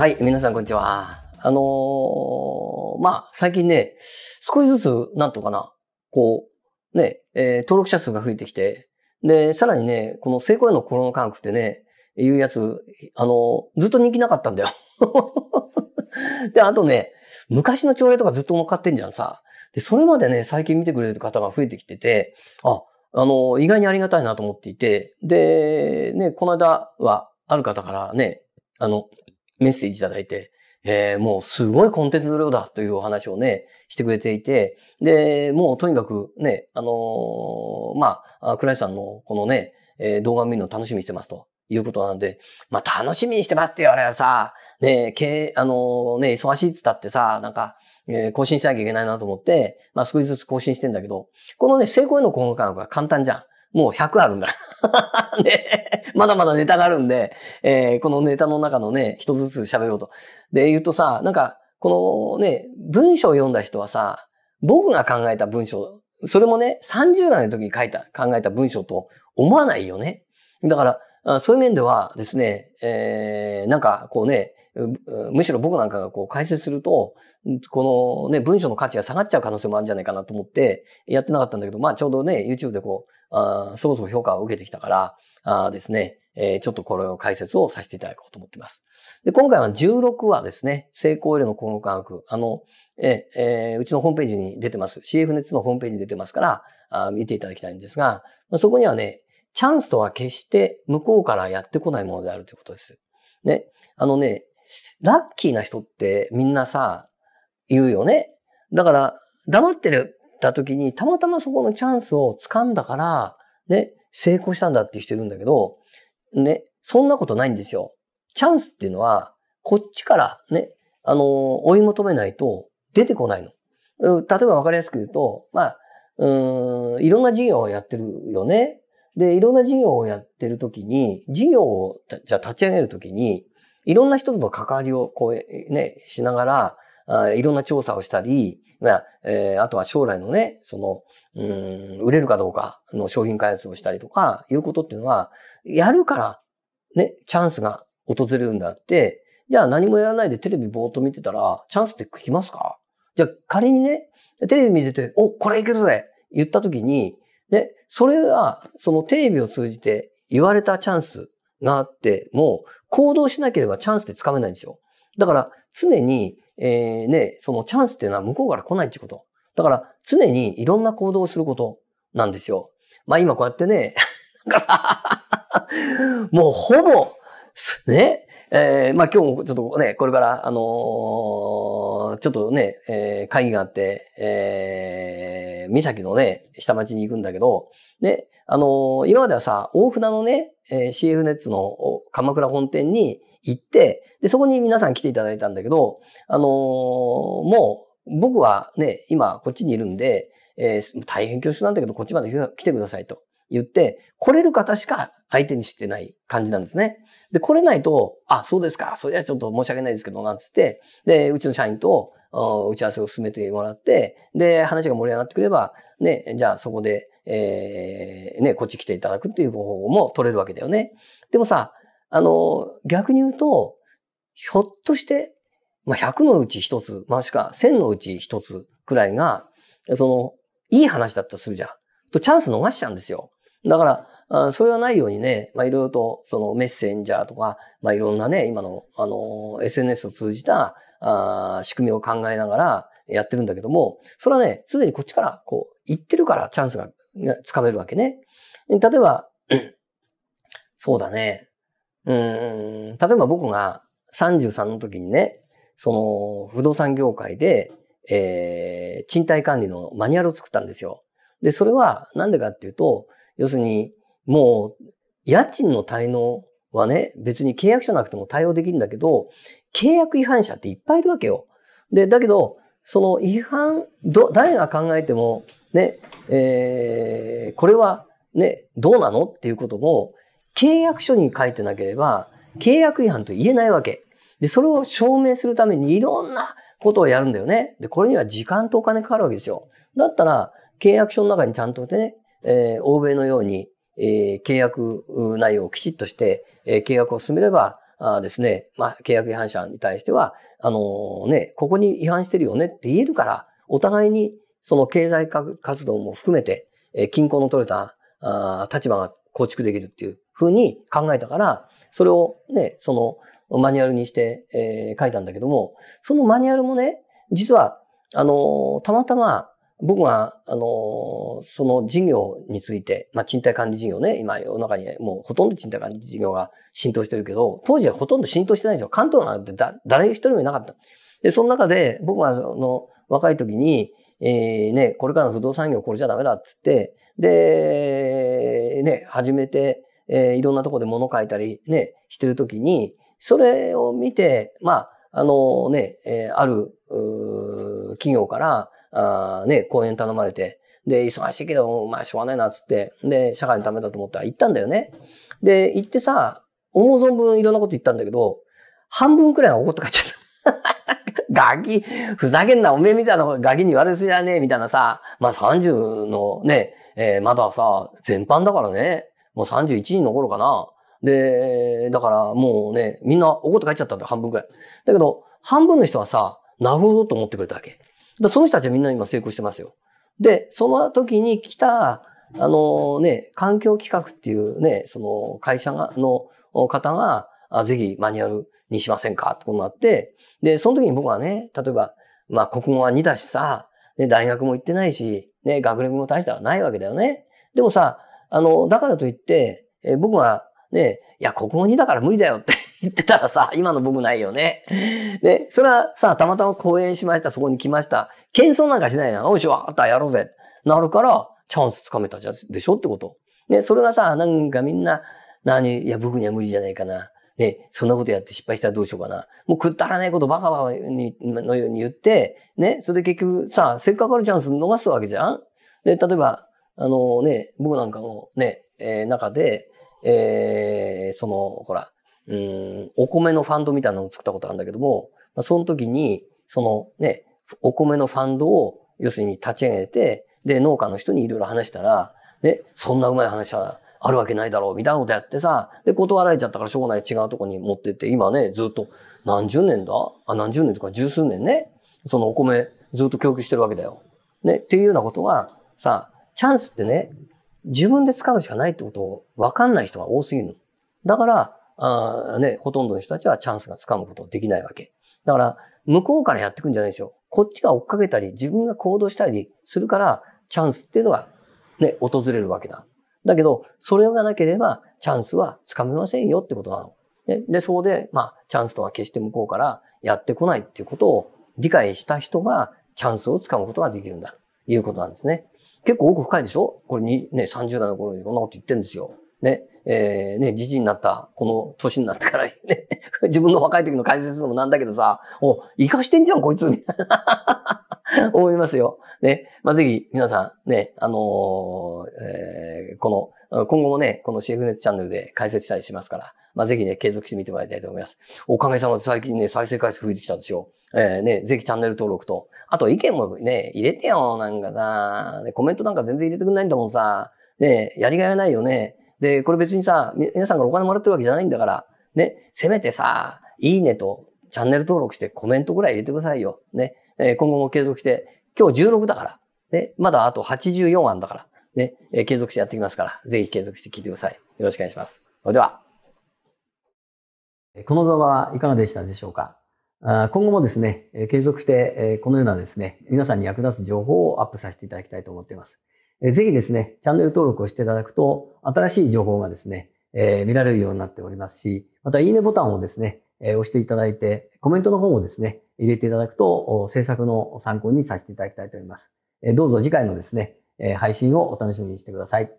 はい、皆さんこんにちは。あのー、まあ、最近ね、少しずつ、なんとかな、こう、ね、えー、登録者数が増えてきて、で、さらにね、この成功への心の科学ってね、いうやつ、あのー、ずっと人気なかったんだよ。で、あとね、昔の朝礼とかずっと乗っかってんじゃんさ。で、それまでね、最近見てくれる方が増えてきてて、あ、あの、意外にありがたいなと思っていて、で、ね、この間は、ある方からね、あの、メッセージいただいて、えー、もうすごいコンテンツの量だというお話をね、してくれていて、で、もうとにかくね、あのー、まあ、倉井さんのこのね、えー、動画を見るの楽しみにしてますということなんで、まあ、楽しみにしてますって言われはさ、ね、けあのー、ね、忙しいって言ったってさ、なんか、えー、更新しなきゃいけないなと思って、まあ、少しずつ更新してんだけど、このね、成功への効果が簡単じゃん。もう100あるんだ。ね、まだまだネタがあるんで、えー、このネタの中のね、一つずつ喋ろうと。で、言うとさ、なんか、このね、文章を読んだ人はさ、僕が考えた文章、それもね、30代の時に書いた、考えた文章と思わないよね。だから、そういう面ではですね、えー、なんかこうね、むしろ僕なんかがこう解説すると、このね、文章の価値が下がっちゃう可能性もあるんじゃないかなと思ってやってなかったんだけど、まあちょうどね、YouTube でこう、そこそこ評価を受けてきたから、あですね、えー、ちょっとこれを解説をさせていただこうと思っています。で、今回は16話ですね。成功への今後科学。あの、ええー、うちのホームページに出てます。CF トのホームページに出てますから、あ見ていただきたいんですが、まあ、そこにはね、チャンスとは決して向こうからやってこないものであるということです。ね。あのね、ラッキーな人ってみんなさ、言うよね。だから、黙ってるた時に、たまたまそこのチャンスを掴んだから、ね、成功したんだってして人いるんだけど、ね、そんなことないんですよ。チャンスっていうのは、こっちからね、あのー、追い求めないと出てこないの。例えば分かりやすく言うと、まあ、うん、いろんな事業をやってるよね。で、いろんな事業をやってるときに、事業をじゃ立ち上げるときに、いろんな人との関わりをこう、ね、しながら、あいろんな調査をしたり、まあ、えー、あとは将来のね、その、うん、売れるかどうかの商品開発をしたりとか、いうことっていうのは、やるから、ね、チャンスが訪れるんだって、じゃあ何もやらないでテレビぼーっと見てたら、チャンスって来ますかじゃあ仮にね、テレビ見てて、お、これいけるぜ言った時に、ね、それは、そのテレビを通じて言われたチャンスがあっても、行動しなければチャンスってつかめないんですよ。だから、常に、えー、ね、そのチャンスっていうのは向こうから来ないってこと。だから、常にいろんな行動をすることなんですよ。まあ今こうやってね、もうほぼ、ね、えー、まあ今日もちょっとね、これから、あのー、ちょっとね、えー、会議があって、えー、岬のね、下町に行くんだけど、ね、あのー、今まではさ、大船のね、えー、CF ネッツの鎌倉本店に行って、で、そこに皆さん来ていただいたんだけど、あのー、もう、僕はね、今こっちにいるんで、えー、大変恐縮なんだけど、こっちまで来てくださいと言って、来れる方しか相手にしてない感じなんですね。で、来れないと、あ、そうですか、それはちょっと申し訳ないですけど、なんつって、で、うちの社員と、打ち合わせを進めてもらって、で、話が盛り上がってくれば、ね、じゃあそこで、えー、ね、こっち来ていただくっていう方法も取れるわけだよね。でもさ、あの、逆に言うと、ひょっとして、まあ、100のうち1つ、まあ、しか1000のうち1つくらいが、その、いい話だったとするじゃん。とチャンス逃しちゃうんですよ。だから、それはないようにね、まあ、いろいろと、そのメッセンジャーとか、まあ、いろんなね、今の、あの、SNS を通じた、あ仕組みを考えながらやってるんだけども、それはね、すでにこっちから、こう、ってるからチャンスがつかめるわけね。例えば、そうだね。うん、例えば僕が33の時にね、その、不動産業界で、えー、賃貸管理のマニュアルを作ったんですよ。で、それは、なんでかっていうと、要するに、もう、家賃の滞納はね、別に契約書なくても対応できるんだけど、契約違反者っていっぱいいるわけよ。で、だけど、その違反、ど、誰が考えても、ね、えー、これはね、どうなのっていうことも、契約書に書いてなければ、契約違反と言えないわけ。で、それを証明するためにいろんなことをやるんだよね。で、これには時間とお金かかるわけですよ。だったら、契約書の中にちゃんとね、えー、欧米のように、えー、契約内容をきちっとして、えー、契約を進めれば、あですね、まあ、契約違反者に対しては、あのー、ね、ここに違反してるよねって言えるから、お互いにその経済活動も含めて、えー、均衡の取れたあ立場が構築できるっていうふうに考えたから、それをね、そのマニュアルにして、えー、書いたんだけども、そのマニュアルもね、実は、あのー、たまたま、僕は、あの、その事業について、まあ、賃貸管理事業ね、今世の中にもうほとんど賃貸管理事業が浸透してるけど、当時はほとんど浸透してないんですよ。関東なんてだ誰一人もいなかった。で、その中で、僕は、その、若い時に、えー、ね、これからの不動産業これじゃダメだっつって、で、ね、始めて、えー、いろんなとこで物書いたり、ね、してる時に、それを見て、まあ、あのね、えー、ある、企業から、あね、講演頼まれて、で、忙しいけど、まあ、しょうがないな、っつって。で、社会のためだと思ったら行ったんだよね。で、行ってさ、思う存分いろんなこと言ったんだけど、半分くらいは怒って帰っちゃった。ガキ、ふざけんな、おめえみたいなガキに言われすぎやねえ、みたいなさ、まあ30のね、えー、まださ、全般だからね、もう31人残るかな。で、だからもうね、みんな怒って帰っちゃったんだよ、半分くらい。だけど、半分の人はさ、なるほどと思ってくれたわけ。だその人たちはみんな今成功してますよ。で、その時に来た、あのね、環境企画っていうね、その会社が、の方が、あぜひマニュアルにしませんかってことになって、で、その時に僕はね、例えば、まあ国語は2だしさ、ね、大学も行ってないし、ね、学歴も大したはないわけだよね。でもさ、あの、だからといって、え僕はね、いや、国語2だから無理だよって言ってたらさ、今の僕ないよね。で、それはさ、たまたま講演しました、そこに来ました。謙遜なんかしないな。おいしょ、あった、やろうぜ。なるから、チャンスつかめたじゃでしょってこと。ね、それがさ、なんかみんな、何、いや、僕には無理じゃないかな。ね、そんなことやって失敗したらどうしようかな。もうくったらないことバカバカにのように言って、ね、それで結局さ、せっかくあるチャンス逃すわけじゃんで、例えば、あのね、僕なんかもね、えー、中で、えー、その、ほら、うん、お米のファンドみたいなのを作ったことあるんだけども、まあ、その時に、そのね、お米のファンドを、要するに立ち上げて、で、農家の人にいろいろ話したら、ね、そんなうまい話はあるわけないだろう、みたいなことやってさ、で、断られちゃったからしょうがない違うとこに持ってって、今ね、ずっと何十年だあ、何十年とか十数年ね、そのお米ずっと供給してるわけだよ。ね、っていうようなことは、さ、チャンスってね、自分で使うしかないってことを分かんない人が多すぎるだから、あね、ほとんどの人たちはチャンスがつかむことできないわけ。だから、向こうからやってくんじゃないですよ。こっちが追っかけたり、自分が行動したりするから、チャンスっていうのが、ね、訪れるわけだ。だけど、それがなければ、チャンスはつかめませんよってことなの。で、でそこで、まあ、チャンスとは決して向こうからやってこないっていうことを理解した人が、チャンスをつかむことができるんだ、ということなんですね。結構奥深いでしょこれに、ね、30代の頃にこんなこと言ってんですよ。ね。えー、ね、じじになった、この年になったから、ね、自分の若い時の解説もなんだけどさ、お、生かしてんじゃん、こいつ、みたいな。思いますよ。ね。まあ、ぜひ、皆さん、ね、あのー、えー、この、今後もね、この CF ネットチャンネルで解説したりしますから、まあ、ぜひね、継続してみてもらいたいと思います。おかげさまで最近ね、再生回数増えてきたんですよ。えー、ね、ぜひチャンネル登録と、あと意見もね、入れてよ、なんかさ、コメントなんか全然入れてくんないんだもんさ、ね、やりがいはないよね。で、これ別にさ、皆さんからお金もらってるわけじゃないんだから、ね、せめてさ、いいねとチャンネル登録してコメントぐらい入れてくださいよ。ね、えー、今後も継続して、今日16だから、ね、まだあと84案だから、ね、えー、継続してやってきますから、ぜひ継続して聞いてください。よろしくお願いします。それでは。この動画はいかがでしたでしょうか今後もですね、継続してこのようなですね、皆さんに役立つ情報をアップさせていただきたいと思っています。えぜひですね、チャンネル登録をしていただくと、新しい情報がですね、えー、見られるようになっておりますし、またいいねボタンをですね、えー、押していただいて、コメントの方もですね、入れていただくと、制作の参考にさせていただきたいと思います。えどうぞ次回のですね、え配信をお楽しみにしてください。